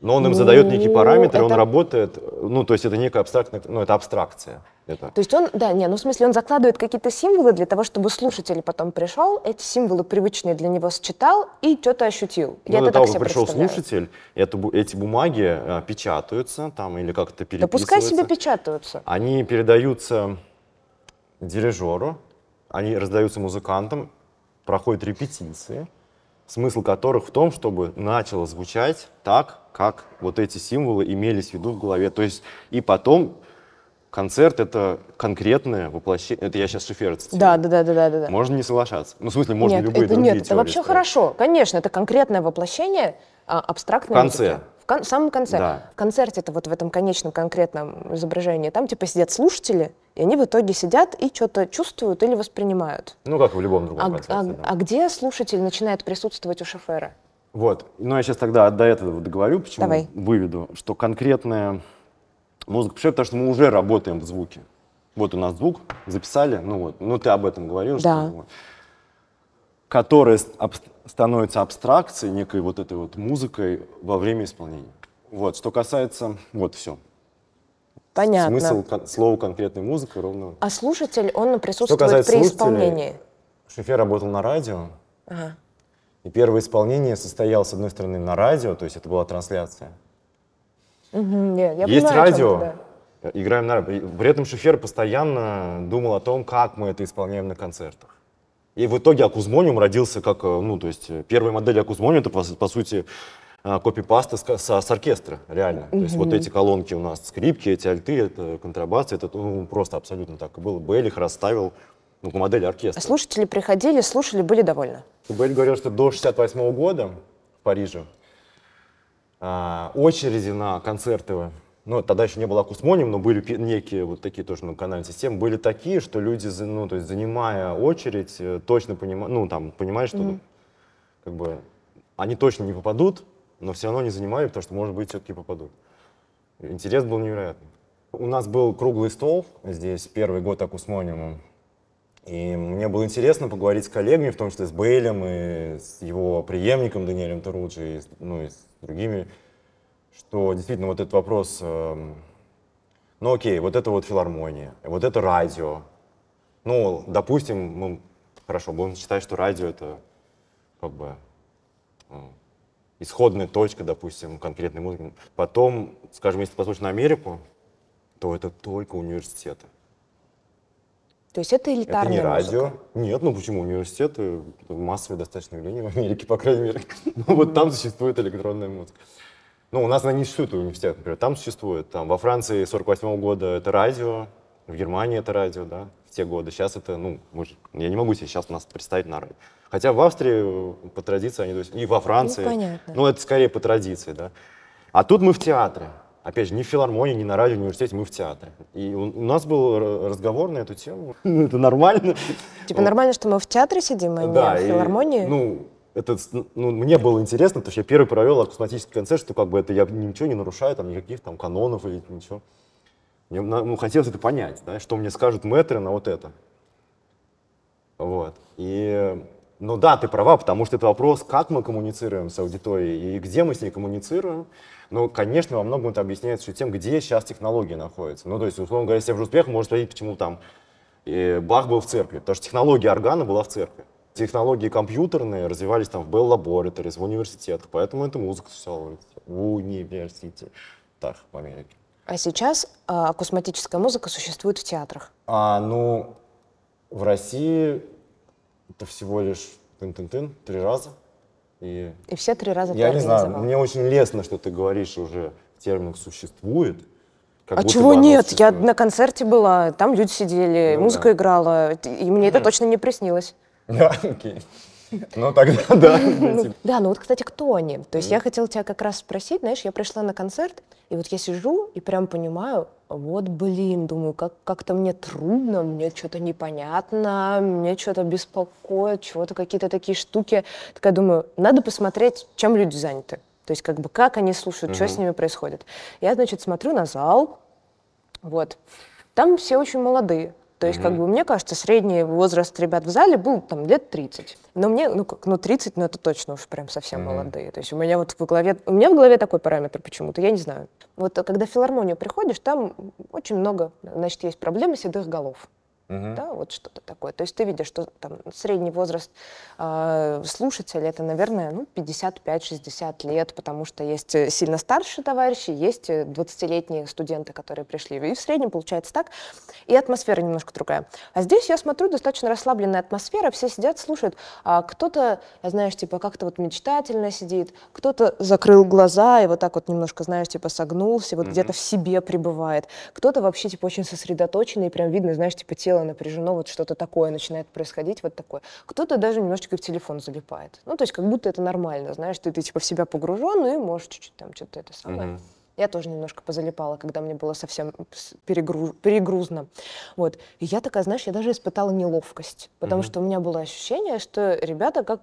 Но он им ну, задает некие параметры, это... он работает, ну, то есть это некая абстрактная, ну, это абстракция. Это... То есть он, да, не, ну в смысле он закладывает какие-то символы для того, чтобы слушатель потом пришел, эти символы привычные для него считал и что-то ощутил. Ну, Я это того, как пришел слушатель, это, эти бумаги э, печатаются там или как-то переписываются. Да пускай себе печатаются. Они передаются дирижеру, они раздаются музыкантам, проходят репетиции, смысл которых в том, чтобы начало звучать так, как вот эти символы имелись в виду в голове. То есть и потом Концерт это конкретное воплощение. Это я сейчас шифер Да, да, да, да, да, да. Можно не соглашаться. Ну, в смысле, можно нет, любые это, другие Нет, это вообще строить. хорошо. Конечно, это конкретное воплощение а, абстрактной В конце. Музыки. В, кон- в самом конце. Да. В концерте это вот в этом конечном конкретном изображении. Там типа сидят слушатели, и они в итоге сидят и что-то чувствуют или воспринимают. Ну, как в любом другом а, концерте. А, да. а где слушатель начинает присутствовать у шофера? Вот. Ну я сейчас тогда до этого договорю, почему Давай. выведу, что конкретное Музыка пишет потому что мы уже работаем в звуке. Вот у нас звук, записали, ну вот, ну ты об этом говорил, да. что... которая аб становится абстракцией, некой вот этой вот музыкой во время исполнения. Вот, что касается, вот все. Понятно. Смысл кон слова конкретной музыки ровно... А слушатель, он присутствует при исполнении? Шефер работал на радио, ага. и первое исполнение состоялось, с одной стороны, на радио, то есть это была трансляция, нет, я Есть понимаю, радио, играем на При этом Шефер постоянно думал о том, как мы это исполняем на концертах. И в итоге Акузмониум родился как, э, ну, то есть э, первая модель Акузмониума, это, по, по сути, э, копипаста с, с, с оркестра, реально. Mm-hmm. То есть вот эти колонки у нас, скрипки, эти альты, это контрабасы, это ну, просто абсолютно так и было. Белль расставил ну, по модели оркестра. А слушатели приходили, слушали, были довольны? Белль говорил, что до 68 -го года в Париже а, очереди на концерты, ну, тогда еще не было Акусмоним, но были некие вот такие тоже ну, канальные системы, были такие, что люди, ну, то есть, занимая очередь, э, точно понимают, ну, там, понимают, что, mm-hmm. как бы, они точно не попадут, но все равно не занимают потому что, может быть, все-таки попадут. Интерес был невероятный. У нас был круглый стол здесь, первый год Акусмониума. И мне было интересно поговорить с коллегами, в том числе с Бейлем и с его преемником Даниэлем Туруджи, и, ну, и с другими, что действительно вот этот вопрос, э, ну окей, вот это вот филармония, вот это радио. Ну, допустим, мы, хорошо, будем считать, что радио это как бы э, исходная точка, допустим, конкретной музыки. Потом, скажем, если послушать на Америку, то это только университеты. То есть это элитарная Это не музыка. радио. Нет, ну почему? Университеты массовое достаточно явление в Америке, по крайней мере. Ну вот там существует электронная музыка. Ну, у нас на не существует в например, там существует. Там во Франции 48 года это радио, в Германии это радио, да, в те годы. Сейчас это, ну, я не могу себе сейчас нас представить на радио. Хотя в Австрии э, по традиции они, и во ну, Франции. Ну, понятно. Ну, это скорее по традиции, да. А тут мы в театре. Опять же, ни в филармонии, ни на радио, ни в университете, мы в театре. И у, нас был разговор на эту тему. Ну, это нормально. Типа нормально, что мы в театре сидим, а не в филармонии? ну, это, ну, ну, мне было интересно, потому что я первый провел акустический концерт, что как бы это я ничего не нарушаю, там никаких там канонов или ничего. Мне ну, хотелось это понять, да, что мне скажут мэтры на вот это. Вот. И но ну да, ты права, потому что это вопрос, как мы коммуницируем с аудиторией и где мы с ней коммуницируем. Но, конечно, во многом это объясняется тем, где сейчас технологии находятся. Ну, то есть, условно говоря, если в Успех может спросить, почему там и Бах был в церкви, потому что технология органа была в церкви. Технологии компьютерные развивались там в Bell Laboratories, в университетах, поэтому это музыка существовала в университетах в Америке. А сейчас а, косматическая музыка существует в театрах? А, ну, в России это всего лишь тын-тын-тын, три раза. И, и все три раза Я не знаю, мне очень лестно, что ты говоришь уже термин «существует». Как а чего нет? Я на концерте была, там люди сидели, ну, музыка да. играла, и мне ну, это точно не приснилось. Окей. Ну тогда да. Ну, типа. Да, ну вот, кстати, кто они? То есть я хотела тебя как раз спросить, знаешь, я пришла на концерт, и вот я сижу и прям понимаю, вот блин, думаю, как как-то мне трудно, мне что-то непонятно, мне что-то беспокоит, чего-то какие-то такие штуки. Такая думаю, надо посмотреть, чем люди заняты. То есть как бы как они слушают, что с ними происходит. Я, значит, смотрю на зал, вот, там все очень молодые. То есть, как бы, мне кажется, средний возраст ребят в зале был там лет 30. Но мне, ну как, ну 30, ну это точно уж прям совсем mm-hmm. молодые. То есть у меня вот в голове, у меня в голове такой параметр почему-то, я не знаю. Вот э, когда в филармонию приходишь, там очень много, значит, есть проблемы седых голов. Угу. Да, вот что-то такое. То есть ты видишь, что там средний возраст э, слушателя это, наверное, ну, 55-60 лет, потому что есть э, сильно старшие товарищи, есть 20-летние э, студенты, которые пришли. И в среднем получается так. И атмосфера немножко другая. А здесь я смотрю, достаточно расслабленная атмосфера, все сидят, слушают. А кто-то, знаешь, типа как-то вот мечтательно сидит, кто-то закрыл глаза и вот так вот немножко, знаешь, типа согнулся, вот угу. где-то в себе пребывает. Кто-то вообще, типа, очень сосредоточенный, и прям видно, знаешь, типа тело напряжено, вот что-то такое начинает происходить, вот такое. Кто-то даже немножечко в телефон залипает. Ну, то есть как будто это нормально, знаешь, ты, ты типа в себя погружен, ну и можешь чуть-чуть там что-то это самое. Mm-hmm. Я тоже немножко позалипала, когда мне было совсем перегруз, перегрузно. Вот. И я такая, знаешь, я даже испытала неловкость, потому mm-hmm. что у меня было ощущение, что ребята как,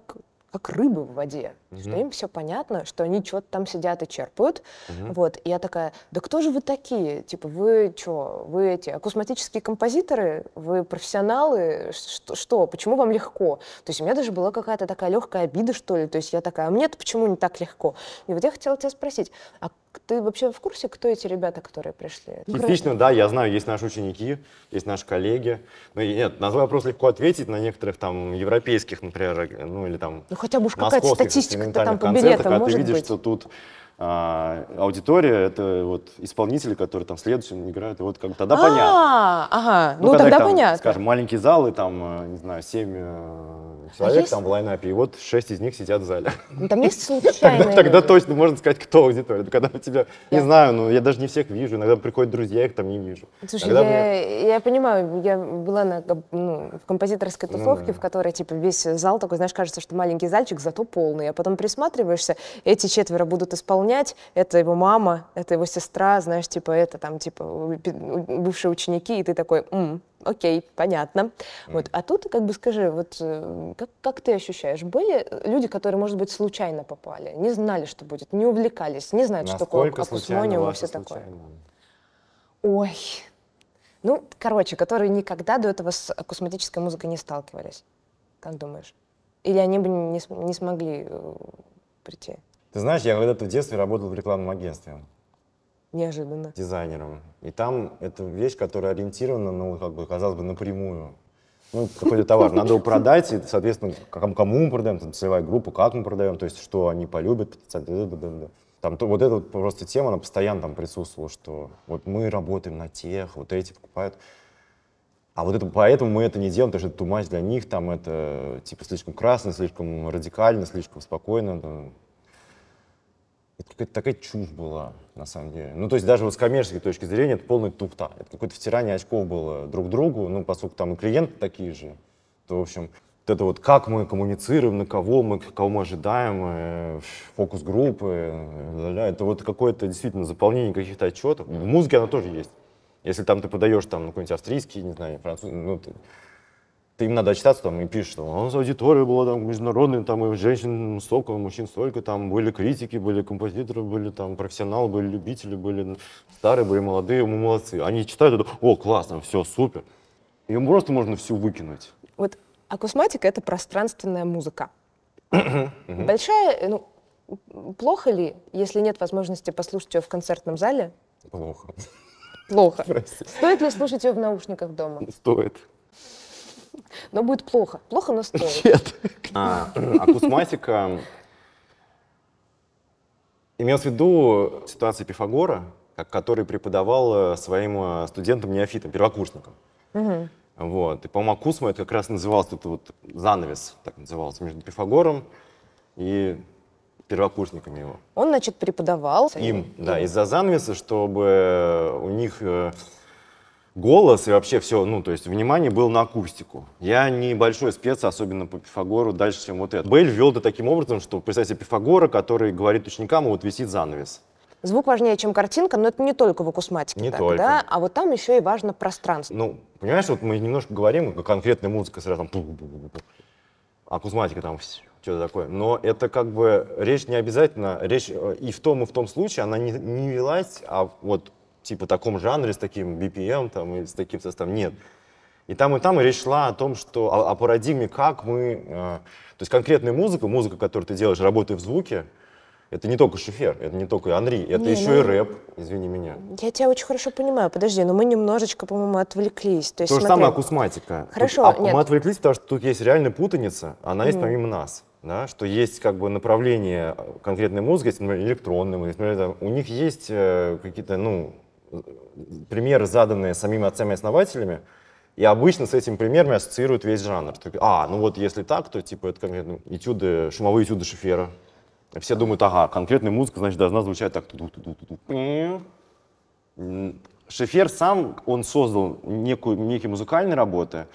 как рыбы в воде mm-hmm. что им все понятно, что они что-то там сидят и черпают. Mm-hmm. Вот. И я такая, да кто же вы такие? Типа, вы что, вы эти акусматические композиторы? Вы профессионалы? Что, что? Почему вам легко? То есть у меня даже была какая-то такая легкая обида, что ли. То есть я такая, а мне-то почему не так легко? И вот я хотела тебя спросить, а ты вообще в курсе, кто эти ребята, которые пришли? Ну, Типично, да, я знаю, есть наши ученики, есть наши коллеги. Ну, нет, на твой вопрос легко ответить, на некоторых там европейских, например, э, ну или там Ну хотя бы уж какая-то статистика там концертах, а ты видишь, быть. что тут а, аудитория это вот исполнители, которые там следующим играют, и вот как тогда а -а -а, понятно. Ага, ну, ну тогда их, там, понятно. Скажем, маленькие залы, там, э, не знаю, семь. Э, а человек а есть... там в лайнапе, и вот шесть из них сидят в зале. Ну, там есть случайные... Тогда, тогда точно можно сказать, кто аудитория. Когда у тебя, я... не знаю, ну я даже не всех вижу, иногда приходят друзья, я их там не вижу. Слушай, я, мне... я понимаю, я была на, ну, в композиторской ну тусовке, ну, да. в которой типа весь зал такой, знаешь, кажется, что маленький зальчик, зато полный. А потом присматриваешься, эти четверо будут исполнять, это его мама, это его сестра, знаешь, типа это там, типа бывшие ученики, и ты такой, М, окей, понятно. Mm. Вот. А тут, как бы скажи, вот э, как, как ты ощущаешь, были э, люди, которые, может быть, случайно попали, не знали, что будет, не увлекались, не знают, Насколько что такое опусмониум и все такое? Ой, ну, короче, которые никогда до этого с акусматической музыкой не сталкивались. Как думаешь? Или они бы не, не смогли э, прийти? Ты знаешь, я когда-то в детстве работал в рекламном агентстве. Неожиданно. Дизайнером. И там это вещь, которая ориентирована, ну, как бы, казалось бы, напрямую. Ну, какой-то товар. Надо его продать, и, соответственно, кому мы продаем, там, целевая группа, как мы продаем, то есть, что они полюбят, там, то, вот эта вот просто тема, она постоянно там присутствовала, что вот мы работаем на тех, вот эти покупают. А вот это, поэтому мы это не делаем, потому что это тумач для них, там это типа слишком красно, слишком радикально, слишком спокойно. Там, это какая-то такая чушь была, на самом деле. Ну, то есть даже вот с коммерческой точки зрения это полный тупта. Это какое-то втирание очков было друг другу, ну, поскольку там и клиенты такие же, то, в общем, вот это вот как мы коммуницируем, на кого мы, кого мы ожидаем, э, фокус-группы, это вот какое-то действительно заполнение каких-то отчетов. В музыке она тоже есть. Если там ты подаешь там ну, какой-нибудь австрийский, не знаю, французский, ну, ты, ты им надо отчитаться, там, и пишут, что «А у нас аудитория была там международная, там и женщин столько, мужчин столько, там были критики, были композиторы, были там профессионалы, были любители, были старые, были молодые, мы молодцы. Они читают это, о, классно, все, супер. Ее просто можно все выкинуть. Вот акусматика — это пространственная музыка. Большая, ну, плохо ли, если нет возможности послушать ее в концертном зале? Плохо. Плохо. Стоит ли слушать ее в наушниках дома? Стоит. Но будет плохо. Плохо, но стоит. Нет. А, акусматика имел в виду ситуацию Пифагора, который преподавал э, своим э, студентам-неофитам, первокурсникам. Угу. Вот. И, по-моему, акусма это как раз назывался тут вот занавес так назывался, между Пифагором и первокурсниками его. Он, значит, преподавал? Им, им. да, из-за занавеса, чтобы у них э, голос и вообще все, ну, то есть внимание было на акустику. Я не большой спец, особенно по Пифагору, дальше, чем вот это. Бейль вел это таким образом, что, представьте, Пифагора, который говорит ученикам, вот висит занавес. Звук важнее, чем картинка, но это не только в акусматике. Не так, только. Да? А вот там еще и важно пространство. Ну, понимаешь, вот мы немножко говорим, конкретная музыка сразу там... Акусматика там что то такое. Но это как бы речь не обязательно, речь э, и в том, и в том случае она не, не велась, а вот типа таком жанре, с таким BPM там, и с таким составом. Нет. И там, и там и речь шла о том, что о, о парадигме, как мы... Э, то есть конкретная музыка, музыка, которую ты делаешь, работая в звуке, это не только шифер, это не только Анри, это не, еще ну, и рэп, извини меня. Я тебя очень хорошо понимаю, подожди, но мы немножечко, по-моему, отвлеклись. То, есть, то же самое акусматика. Хорошо, тут, а, нет. Мы отвлеклись, потому что тут есть реальная путаница, она mm. есть помимо нас. Да, что есть как бы направление конкретной музыки, есть, например, электронной музыки, например, там, у них есть э, какие-то, ну, примеры, заданные самими отцами-основателями, и обычно с этим примерами ассоциируют весь жанр. Так, а, ну вот если так, то типа это конкретно этюды, шумовые этюды Шефера. все думают, ага, конкретная музыка, значит, должна звучать так. Шефер сам, он создал некую, некие музыкальные работы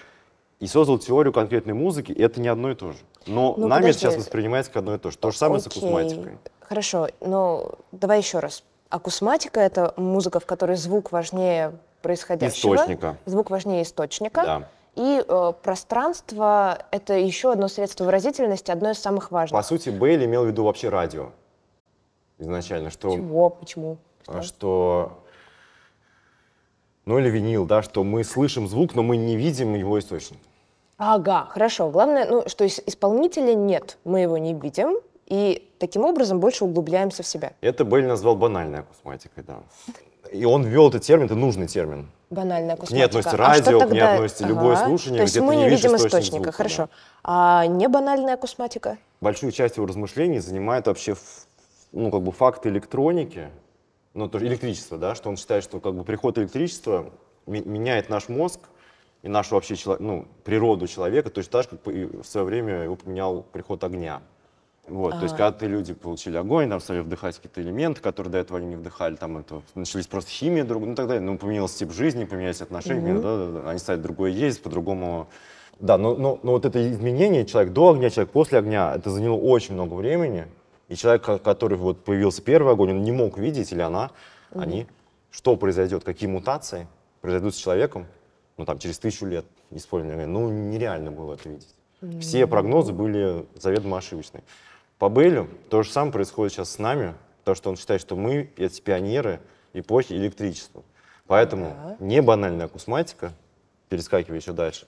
и создал теорию конкретной музыки, и это не одно и то же. Но ну, нами подожди. сейчас воспринимается как одно и то же. То же самое Окей. с акусматикой. Хорошо, но давай еще раз Акусматика — это музыка, в которой звук важнее происходящего. Источника. Звук важнее источника. Да. И э, пространство — это еще одно средство выразительности, одно из самых важных. По сути, Бейль имел в виду вообще радио изначально. Что, Чего? Почему? Что? А, что ну или винил, да, что мы слышим звук, но мы не видим его источник. Ага, хорошо. Главное, ну, что исполнителя нет, мы его не видим, и таким образом больше углубляемся в себя. Это Белль назвал банальной акусматикой, да. И он ввел этот термин, это нужный термин. Банальная акустика. Не относится а радио, тогда... не относится ага. любое слушание, где То есть мы не видим источника, звука, хорошо. Да. А не банальная акустика? Большую часть его размышлений занимает вообще ну, как бы факт электроники, ну, то электричество, да, что он считает, что как бы приход электричества меняет наш мозг и нашу вообще ну, природу человека, то точно так же, как в свое время его поменял приход огня. Вот, а... то есть, а. когда ты люди получили огонь, там стали вдыхать какие-то элементы, которые до этого они не вдыхали, там это начались просто химия друг, ну тогда, ну поменялся тип жизни, поменялись отношения, угу. да, да, да, они стали другое есть, по-другому. Да, но, но, но вот это изменение, человек до огня, человек после огня, это заняло очень много времени, и человек, который вот появился первый огонь, он не мог видеть, или она, угу. они, что произойдет, какие мутации произойдут с человеком, ну там через тысячу лет использования, ну нереально было это видеть. Все прогнозы были заведомо ошибочные. По Бейлю то же самое происходит сейчас с нами, потому что он считает, что мы — эти пионеры эпохи электричества. Поэтому да. не банальная акусматика, перескакивая еще дальше,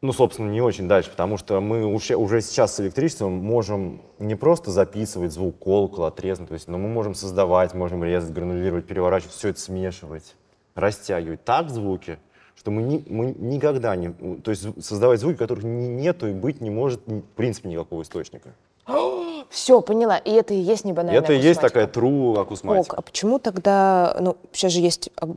ну, собственно, не очень дальше, потому что мы уже, уже сейчас с электричеством можем не просто записывать звук колокола, отрезан, то есть, но мы можем создавать, можем резать, гранулировать, переворачивать, все это смешивать, растягивать так звуки — что мы, ни, мы никогда не... То есть создавать звуки, которых не, нету и быть не может, в принципе, никакого источника. Все, поняла. И это и есть небанальная. банальная Это и есть такая true акусматика. Ок, а почему тогда... Ну, сейчас же есть а,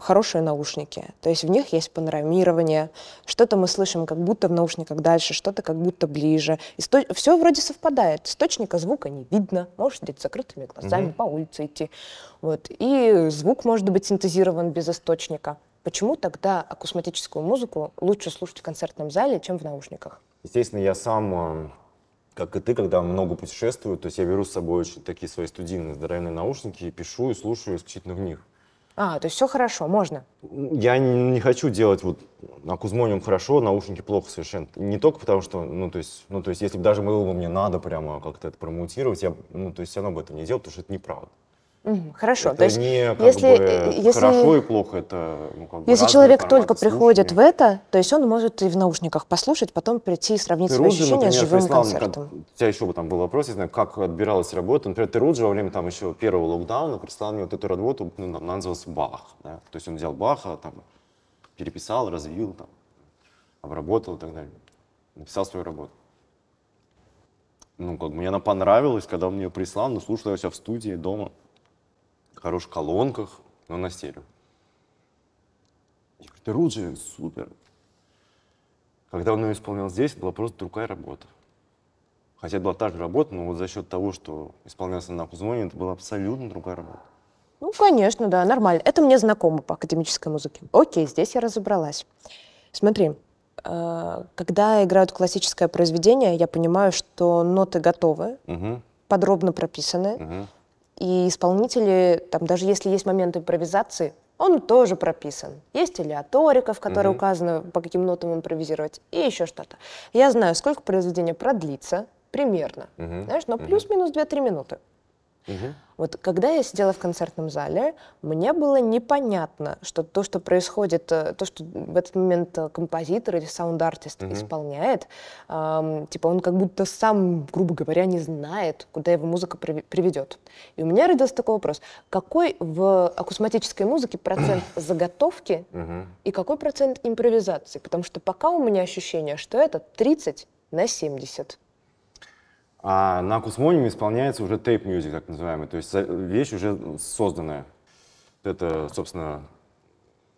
хорошие наушники. То есть в них есть панорамирование. Что-то мы слышим как будто в наушниках дальше, что-то как будто ближе. Исто... Все вроде совпадает. Источника звука не видно. Можешь сидеть с закрытыми глазами, угу. по улице идти. Вот. И звук может быть синтезирован без источника. Почему тогда акустическую музыку лучше слушать в концертном зале, чем в наушниках? Естественно, я сам, э, как и ты, когда много путешествую, то есть я беру с собой очень такие свои студийные здоровенные наушники и пишу и слушаю исключительно в них. А, то есть все хорошо, можно? Я не, не хочу делать вот акузмониум хорошо, наушники плохо совершенно. Не только потому, что, ну, то есть, ну, то есть, если бы даже было бы мне надо прямо как-то это промоутировать, я, ну, то есть, все равно бы это не делал, потому что это неправда. Хорошо, это то есть не как если, бы, э, если хорошо и плохо, это ну, как бы человек только приходит в это, то есть он может и в наушниках послушать, потом прийти и сравнить Теруджи, свои ощущения например, с живым прислал, концертом. Как, у тебя еще бы там был вопрос, я знаю, как отбиралась работа. Например, Руджи во время там еще первого локдауна прислал мне вот эту работу, ну, там, она называлась Бах, да? то есть он взял Баха, там переписал, развил, там обработал и так далее, написал свою работу ну, как бы мне она понравилась, когда он мне ее прислал, но ну, слушал я себя в студии дома хорош в колонках, но на стерео. Я говорю, ты Руджи, супер. Когда он ее исполнял здесь, это была просто другая работа. Хотя это была та же работа, но вот за счет того, что исполнялся на Кузмоне, это была абсолютно другая работа. Ну, конечно, да, нормально. Это мне знакомо по академической музыке. Окей, здесь я разобралась. Смотри, э, когда играют классическое произведение, я понимаю, что ноты готовы, угу. подробно прописаны, угу. И исполнители, там даже если есть момент импровизации, он тоже прописан. Есть алиаторика, в которой угу. указано, по каким нотам импровизировать, и еще что-то. Я знаю, сколько произведение продлится примерно, угу. знаешь, но ну, плюс-минус 2-3 минуты. Вот когда я сидела в концертном зале, мне было непонятно, что то, что происходит, э, то, что в этот момент э, композитор или саунд-артист угу. исполняет, эм, типа он как будто сам, грубо говоря, не знает, куда его музыка приведет. И у меня родился такой вопрос, какой в акусматической музыке процент заготовки угу. и какой процент импровизации? Потому что пока у меня ощущение, что это 30 на 70. А на Кусмониуме исполняется уже тейп-мюзик, так называемый, то есть вещь уже созданная. Это, собственно,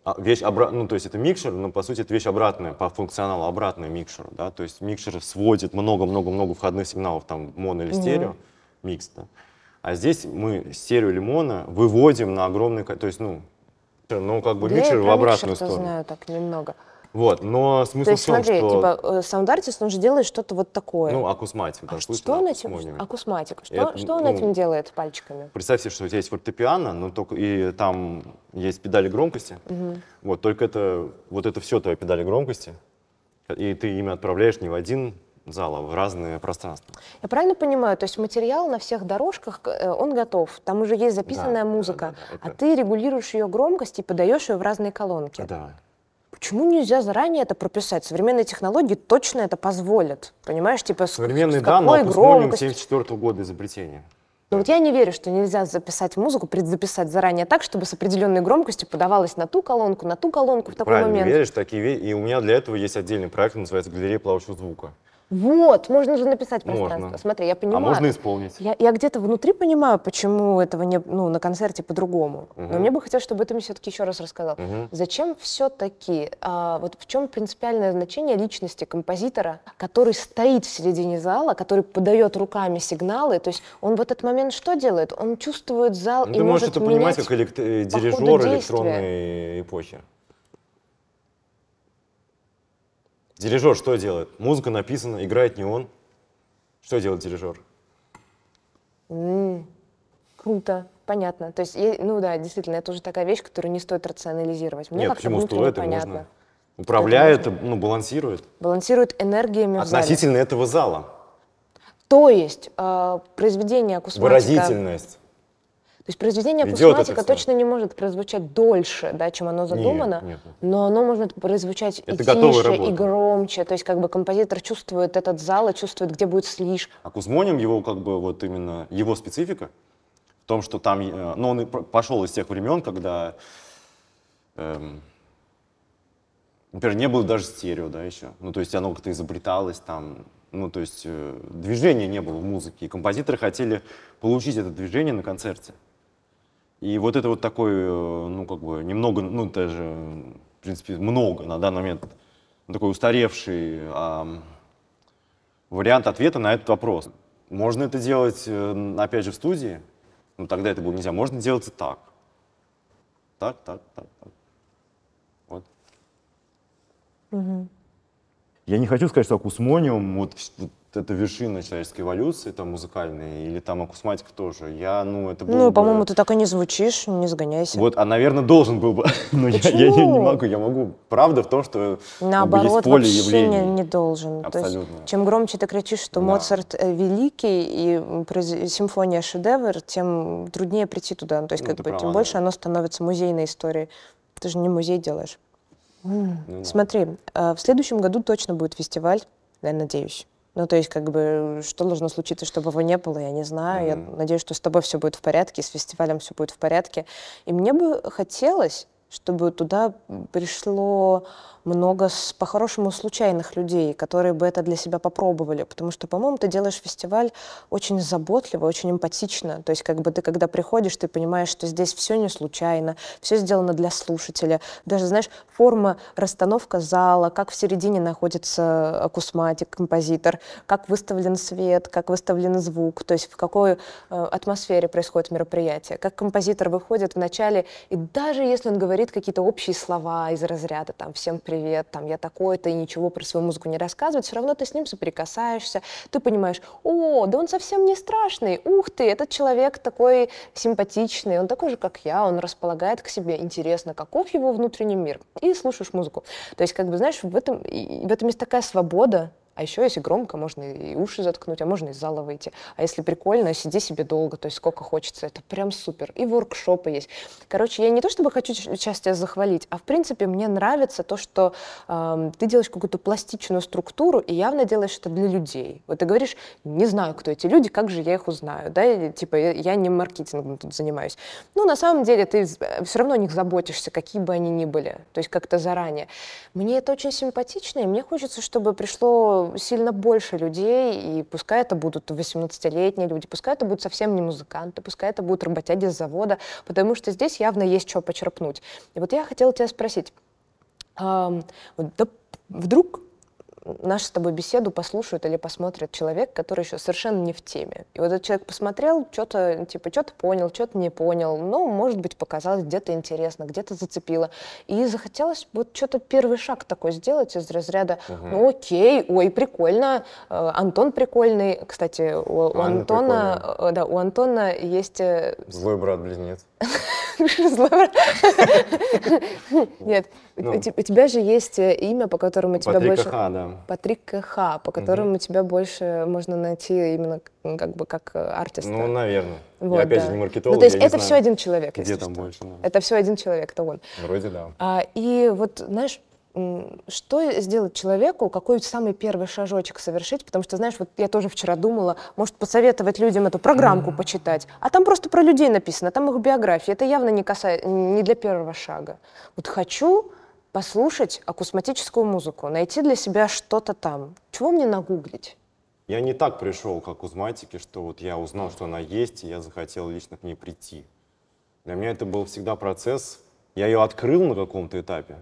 а, вещь обратная, ну, то есть это микшер, но по сути это вещь обратная, по функционалу обратная микшеру, да, то есть микшер сводит много-много-много входных сигналов, там, моно или стерео, mm-hmm. микс, да. А здесь мы стерео или моно выводим на огромный, то есть, ну, ну, как бы да, микшер в обратную микшер сторону. Я знаю так немного. Вот, но смысл То есть, в том, смотри, что... типа, э, саунд-артист, он же делает что-то вот такое. Ну, акусматик. А допустим, что он этим... А акусматик. Что, это, что он ну, этим делает пальчиками? Представь себе, что у тебя есть фортепиано, но только и там есть педали громкости. Угу. Вот, только это, вот это все твои педали громкости. И ты ими отправляешь не в один зала в разные пространства. Я правильно понимаю, то есть материал на всех дорожках, э, он готов, там уже есть записанная да, музыка, да, да, это... а ты регулируешь ее громкость и подаешь ее в разные колонки. Да. Почему нельзя заранее это прописать? Современные технологии точно это позволят. Понимаешь, типа Современные с какой данные громкости... 74 года изобретения. Но ну вот я не верю, что нельзя записать музыку, предзаписать заранее так, чтобы с определенной громкостью подавалась на ту колонку, на ту колонку в такой Правильно, момент. Правильно, веришь, такие И у меня для этого есть отдельный проект, называется «Галерея плавающего звука». Вот, можно же написать пространство. Можно. Смотри, я а понимаю. А можно исполнить. Я, я где-то внутри понимаю, почему этого не, ну, на концерте по-другому. Угу. Но мне бы хотелось, чтобы ты мне все-таки еще раз рассказал. Угу. Зачем все-таки, а, вот в чем принципиальное значение личности композитора, который стоит в середине зала, который подает руками сигналы, то есть он в этот момент что делает? Он чувствует зал ну, и может может Ты можешь это понимать как элект- э, дирижер электронной эпохи. Дирижер что делает? Музыка написана, играет не он. Что делает дирижер? Mm, круто, понятно. То есть, ну да, действительно, это уже такая вещь, которую не стоит рационализировать. Мне Нет, почему стоит, это понятно. Управляет, ну, балансирует. Балансирует энергиями Относительно в зале. этого зала. То есть э, произведение акустики. Выразительность. То есть произведение акустматика точно не может прозвучать дольше, да, чем оно задумано, нет, нет, нет. но оно может прозвучать это и тише, работа. и громче. То есть как бы композитор чувствует этот зал и чувствует, где будет слишком. А Кузмоним его как бы вот именно его специфика в том, что там, но э, ну, он пошел из тех времен, когда эм, например, не было даже стерео, да, еще. Ну, то есть оно как-то изобреталось там, ну, то есть э, движения не было в музыке, и композиторы хотели получить это движение на концерте. И вот это вот такой, э, ну, как бы, немного, ну, даже, в принципе, много на данный момент, такой устаревший а, вариант ответа на этот вопрос. Можно это делать, э, опять же, в студии, ну, тогда это было нельзя. Можно делать и так. Так, так, так, так. Вот. Угу. Я не хочу сказать, что акусмониум, вот, вот это вершина человеческой эволюции, там музыкальной, или там акусматика тоже. Я, ну, это Ну, бы... по-моему, ты так и не звучишь, не сгоняйся. Вот, а, наверное, должен был бы. Но я, я, я не могу, я могу. Правда в том, что ну, Наоборот, как бы, есть поле вообще не, не должен. Абсолютно. Есть, чем громче ты кричишь, что да. Моцарт э, великий и произ... симфония шедевр, тем труднее прийти туда. Ну, то есть, ну, бы, права, тем да. больше оно становится музейной историей. Ты же не музей делаешь. Ну, Смотри, да. Э, в следующем году точно будет фестиваль, я надеюсь. Ну, то есть, как бы, что должно случиться, чтобы его не было, я не знаю. Mm-hmm. Я надеюсь, что с тобой все будет в порядке, с фестивалем все будет в порядке. И мне бы хотелось, чтобы туда пришло много, по-хорошему, случайных людей, которые бы это для себя попробовали. Потому что, по-моему, ты делаешь фестиваль очень заботливо, очень эмпатично. То есть, как бы ты, когда приходишь, ты понимаешь, что здесь все не случайно, все сделано для слушателя. Даже, знаешь, форма, расстановка зала, как в середине находится акусматик, композитор, как выставлен свет, как выставлен звук, то есть в какой э, атмосфере происходит мероприятие, как композитор выходит вначале и даже если он говорит говорит какие-то общие слова из разряда, там, всем привет, там, я такой-то, и ничего про свою музыку не рассказывает, все равно ты с ним соприкасаешься, ты понимаешь, о, да он совсем не страшный, ух ты, этот человек такой симпатичный, он такой же, как я, он располагает к себе, интересно, каков его внутренний мир, и слушаешь музыку. То есть, как бы, знаешь, в этом, в этом есть такая свобода, а еще, если громко, можно и уши заткнуть, а можно из зала выйти. А если прикольно, сиди себе долго, то есть сколько хочется. Это прям супер. И воркшопы есть. Короче, я не то чтобы хочу часть тебя захвалить, а в принципе мне нравится то, что э, ты делаешь какую-то пластичную структуру и явно делаешь это для людей. Вот ты говоришь, не знаю, кто эти люди, как же я их узнаю, да, и, типа я не маркетингом тут занимаюсь. Ну, на самом деле ты э, все равно о них заботишься, какие бы они ни были, то есть как-то заранее. Мне это очень симпатично, и мне хочется, чтобы пришло сильно больше людей, и пускай это будут 18-летние люди, пускай это будут совсем не музыканты, пускай это будут работяги с завода, потому что здесь явно есть что почерпнуть. И вот я хотела тебя спросить, эм, вот, да, вдруг нашу с тобой беседу послушают или посмотрят человек, который еще совершенно не в теме. И вот этот человек посмотрел, что-то типа что-то понял, что-то не понял, но, ну, может быть, показалось где-то интересно, где-то зацепило. И захотелось вот что-то первый шаг такой сделать из разряда, угу. ну окей, ой, прикольно, э, Антон прикольный. Кстати, у, у Антона, прикольная. Э, да, у Антона есть... Злой э, брат-близнец. Нет, ну. у тебя же есть э, имя, по которому ну, тебя больше... Патрик Ха, да. Патрик Ха, по которому тебя больше можно найти именно как бы как э, артиста. Ну, наверное. Я опять же не ну, маркетолог, Ну, то есть это все один человек, Где там больше? Это все один человек, это он. Вроде да. А, и вот, знаешь, что сделать человеку, какой самый первый шажочек совершить, потому что, знаешь, вот я тоже вчера думала, может, посоветовать людям эту программку почитать, а там просто про людей написано, там их биографии, это явно не, касается, не для первого шага. Вот хочу послушать акустматическую музыку, найти для себя что-то там, чего мне нагуглить? Я не так пришел к акузматике, что вот я узнал, что она есть, и я захотел лично к ней прийти. Для меня это был всегда процесс, я ее открыл на каком-то этапе,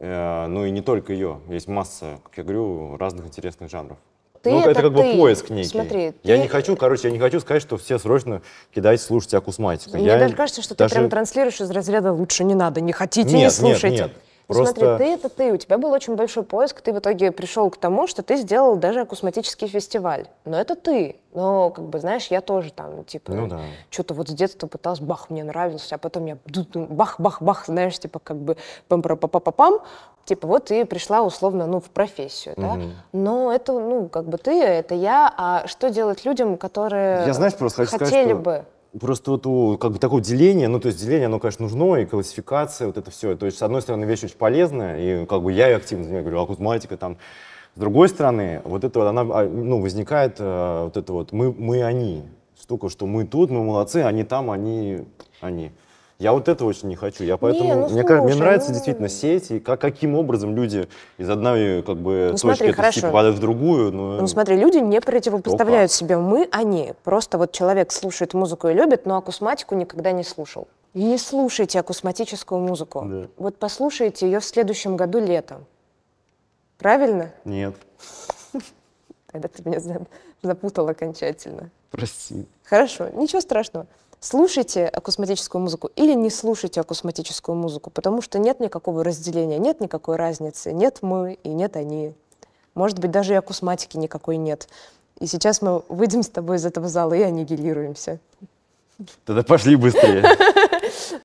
Э, ну и не только ее. Есть масса, как я говорю, разных интересных жанров. Ты ну, это, это как ты. бы поиск некий. Смотри, я ты... не хочу, короче, я не хочу сказать, что все срочно кидайте, слушать акусматику. Мне я даже кажется, что даже... ты прям транслируешь из разряда «лучше не надо, не хотите, нет, не слушайте». Нет, нет. Просто... Смотри, ты это ты, у тебя был очень большой поиск, ты в итоге пришел к тому, что ты сделал даже акусматический фестиваль. Но это ты. Но, как бы, знаешь, я тоже там, типа, ну, да. что-то вот с детства пыталась, бах, мне нравилось, а потом я бах-бах-бах, знаешь, типа, как бы пам пам пам пам пам типа, вот и пришла, условно, ну, в профессию, да? Угу. Но это, ну, как бы ты, это я, а что делать людям, которые я, знаешь, просто хочу хотели сказать, что... бы просто вот у, как бы такое деление, ну то есть деление, оно, конечно, нужно, и классификация, вот это все. То есть, с одной стороны, вещь очень полезная, и как бы я ее активно занимаюсь, говорю, акузматика там. С другой стороны, вот это вот, она, а, ну, возникает э, вот это вот мы, мы они. Штука, что мы тут, мы молодцы, они там, они, они. Я вот этого очень не хочу. Я поэтому, не, ну, мне, слушай, мне нравится ну... действительно сеть и как, каким образом люди из одной как бы, ну, точки попадают в другую. Но... Ну смотри, люди не противопоставляют Опа. себе мы, они. Просто вот человек слушает музыку и любит, но акусматику никогда не слушал. Не слушайте акусматическую музыку. Да. Вот послушайте ее в следующем году летом. Правильно? Нет. Тогда ты меня запутал окончательно. Прости. Хорошо, ничего страшного слушайте акустматическую музыку или не слушайте акустматическую музыку, потому что нет никакого разделения, нет никакой разницы, нет мы и нет они. Может быть, даже и акусматики никакой нет. И сейчас мы выйдем с тобой из этого зала и аннигилируемся. Тогда пошли быстрее.